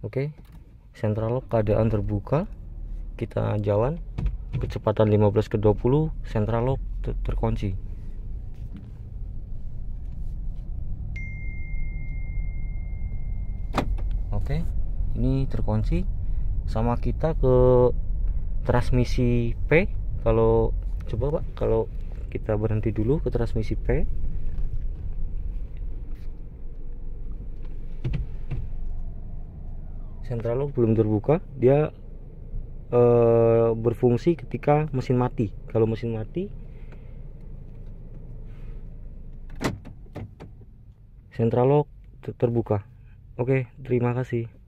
oke sentral lock keadaan terbuka kita jalan kecepatan 15 ke 20 sentral lock ter terkunci oke ini terkunci sama kita ke transmisi P kalau coba Pak kalau kita berhenti dulu ke transmisi P lock belum terbuka dia e, berfungsi ketika mesin mati kalau mesin mati lock terbuka oke terima kasih